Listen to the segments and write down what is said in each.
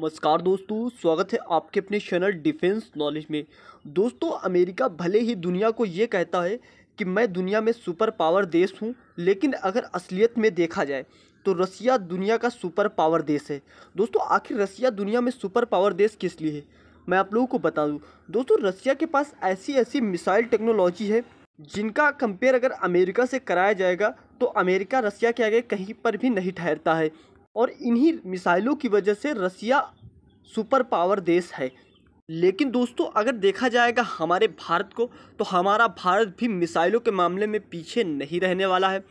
नमस्कार दोस्तों स्वागत है आपके अपने चैनल डिफेंस नॉलेज में दोस्तों अमेरिका भले ही दुनिया को ये कहता है कि मैं दुनिया में सुपर पावर देश हूँ लेकिन अगर असलियत में देखा जाए तो रसिया दुनिया का सुपर पावर देश है दोस्तों आखिर रसिया दुनिया में सुपर पावर देश किस लिए है मैं आप लोगों को बता दूँ दोस्तों रसिया के पास ऐसी ऐसी मिसाइल टेक्नोलॉजी है जिनका कंपेयर अगर अमेरिका से कराया जाएगा तो अमेरिका रसिया के आगे कहीं पर भी नहीं ठहरता है और इन्हीं मिसाइलों की वजह से रसिया सुपर पावर देश है लेकिन दोस्तों अगर देखा जाएगा हमारे भारत को तो हमारा भारत भी मिसाइलों के मामले में पीछे नहीं रहने वाला है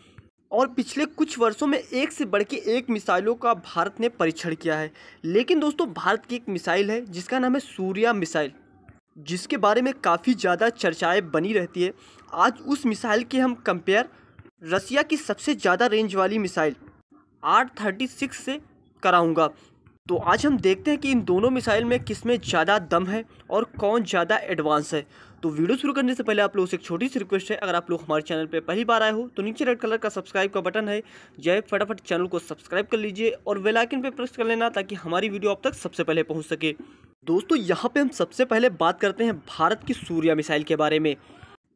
और पिछले कुछ वर्षों में एक से बढ़ के एक मिसाइलों का भारत ने परीक्षण किया है लेकिन दोस्तों भारत की एक मिसाइल है जिसका नाम है सूर्या मिसाइल जिसके बारे में काफ़ी ज़्यादा चर्चाएं बनी रहती है आज उस मिसाइल के हम कंपेयर रसिया की सबसे ज़्यादा रेंज वाली मिसाइल आठ थर्टी सिक्स से कराऊँगा तो आज हम देखते हैं कि इन दोनों मिसाइल में किस में ज़्यादा दम है और कौन ज़्यादा एडवांस है तो वीडियो शुरू करने से पहले आप लोगों से एक छोटी सी रिक्वेस्ट है अगर आप लोग हमारे चैनल पर पहली बार आए हो तो नीचे रेड कलर का सब्सक्राइब का बटन है जय फटाफट चैनल को सब्सक्राइब कर लीजिए और वेलाइकिन पर प्रेस कर लेना ताकि हमारी वीडियो आप तक सबसे पहले पहुँच सके दोस्तों यहाँ पर हम सबसे पहले बात करते हैं भारत की सूर्या मिसाइल के बारे में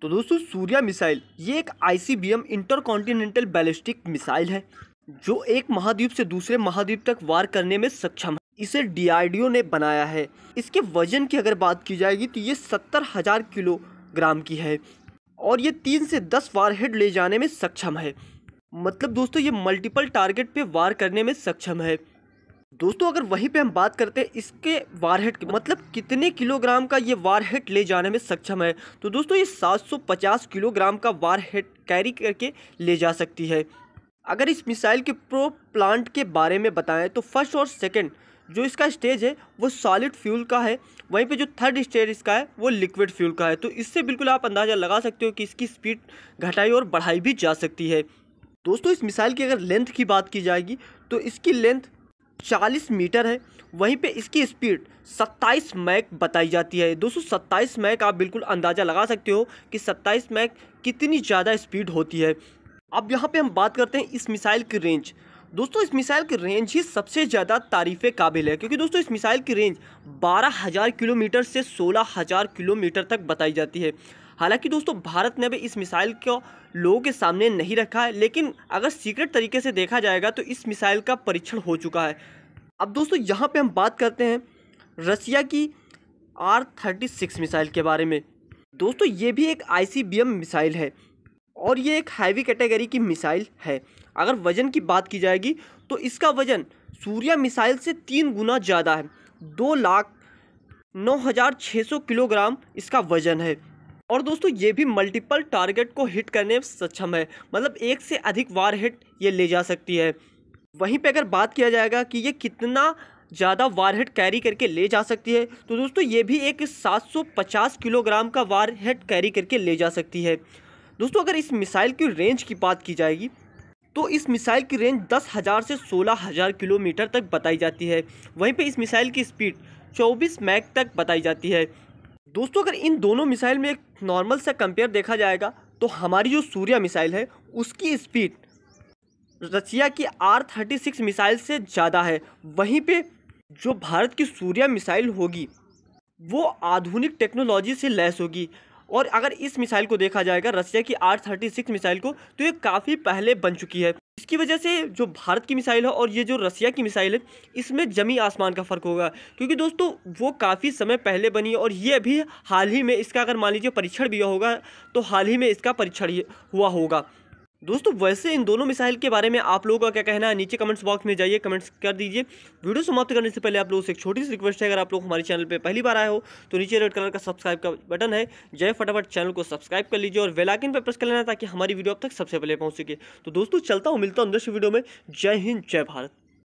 तो दोस्तों सूर्या मिसाइल ये एक I C B M intercontinental ballistic missile है जो एक महाद्वीप से दूसरे महाद्वीप तक वार करने में सक्षम है इसे डीआरडीओ ने बनाया है इसके वजन की अगर बात की जाएगी तो ये सत्तर हजार किलोग्राम की है और ये तीन से दस वार हेड ले जाने में सक्षम है मतलब दोस्तों ये मल्टीपल टारगेट पे वार करने में सक्षम है दोस्तों अगर वहीं पे हम बात करते हैं इसके वार की मतलब कितने किलोग्राम का ये वार हेड ले जाने में सक्षम है तो दोस्तों ये 750 किलोग्राम का वार हेड कैरी करके ले जा सकती है अगर इस मिसाइल के प्रो प्लांट के बारे में बताएं तो फर्स्ट और सेकंड जो इसका स्टेज है वो सॉलिड फ्यूल का है वहीं पे जो थर्ड स्टेज इसका है वो लिक्विड फ्यूल का है तो इससे बिल्कुल आप अंदाज़ा लगा सकते हो कि इसकी स्पीड घटाई और बढ़ाई भी जा सकती है दोस्तों इस मिसाइल की अगर लेंथ की बात की जाएगी तो इसकी लेंथ 40 मीटर है वहीं पे इसकी स्पीड 27 मैक बताई जाती है दोस्तों 27 मैक आप बिल्कुल अंदाज़ा लगा सकते हो कि 27 मैक कितनी ज़्यादा स्पीड होती है अब यहाँ पे हम बात करते हैं इस मिसाइल की रेंज दोस्तों इस मिसाइल की रेंज ही सबसे ज़्यादा तारीफ़ काबिल है क्योंकि दोस्तों इस मिसाइल की रेंज बारह हज़ार किलोमीटर से सोलह हज़ार किलोमीटर तक बताई जाती है हालांकि दोस्तों भारत ने भी इस मिसाइल को लोगों के सामने नहीं रखा है लेकिन अगर सीक्रेट तरीके से देखा जाएगा तो इस मिसाइल का परीक्षण हो चुका है अब दोस्तों यहाँ पर हम बात करते हैं रसिया की आर थर्टी सिक्स मिसाइल के बारे में दोस्तों ये भी एक आई मिसाइल है और ये एक हैवी कैटेगरी की मिसाइल है अगर वज़न की बात की जाएगी तो इसका वज़न सूर्या मिसाइल से तीन गुना ज़्यादा है दो लाख नौ हज़ार छः सौ किलोग्राम इसका वज़न है और दोस्तों ये भी मल्टीपल टारगेट को हिट करने में सक्षम है मतलब एक से अधिक वार हिट ये ले जा सकती है वहीं पे अगर बात किया जाएगा कि ये कितना ज़्यादा वार हेड कैरी करके ले जा सकती है तो दोस्तों ये भी एक सात किलोग्राम का वार हेड कैरी करके ले जा सकती है दोस्तों अगर इस मिसाइल की रेंज की बात की जाएगी तो इस मिसाइल की रेंज दस हज़ार से सोलह हज़ार किलोमीटर तक बताई जाती है वहीं पे इस मिसाइल की स्पीड चौबीस मैक तक बताई जाती है दोस्तों अगर इन दोनों मिसाइल में एक नॉर्मल सा कंपेयर देखा जाएगा तो हमारी जो सूर्या मिसाइल है उसकी स्पीड रसिया की आर थर्टी सिक्स मिसाइल से ज़्यादा है वहीं पे जो भारत की सूर्या मिसाइल होगी वो आधुनिक टेक्नोलॉजी से लैस होगी और अगर इस मिसाइल को देखा जाएगा रसिया की आर थर्टी सिक्स मिसाइल को तो ये काफ़ी पहले बन चुकी है इसकी वजह से जो भारत की मिसाइल है और ये जो रसिया की मिसाइल है इसमें जमी आसमान का फ़र्क होगा क्योंकि दोस्तों वो काफ़ी समय पहले बनी है और ये अभी हाल ही में इसका अगर मान लीजिए परीक्षण भी होगा तो हाल ही में इसका परीक्षण हुआ होगा दोस्तों वैसे इन दोनों मिसाइल के बारे में आप लोगों का क्या कहना है नीचे कमेंट्स बॉक्स में जाइए कमेंट्स कर दीजिए वीडियो समाप्त करने से पहले आप लोगों से एक छोटी सी रिक्वेस्ट है अगर आप लोग हमारे चैनल पर पहली बार आए हो तो नीचे रेड कलर का सब्सक्राइब का बटन है जय फटाफट चैनल को सब्सक्राइब कर लीजिए और वेलाइकिन पर प्रेस कर लेना ताकि हमारी वीडियो अब तक सबसे पहले पहुँच सके तो दोस्तों चलता हूँ मिलता हूँ दृश्य वीडियो में जय हिंद जय भारत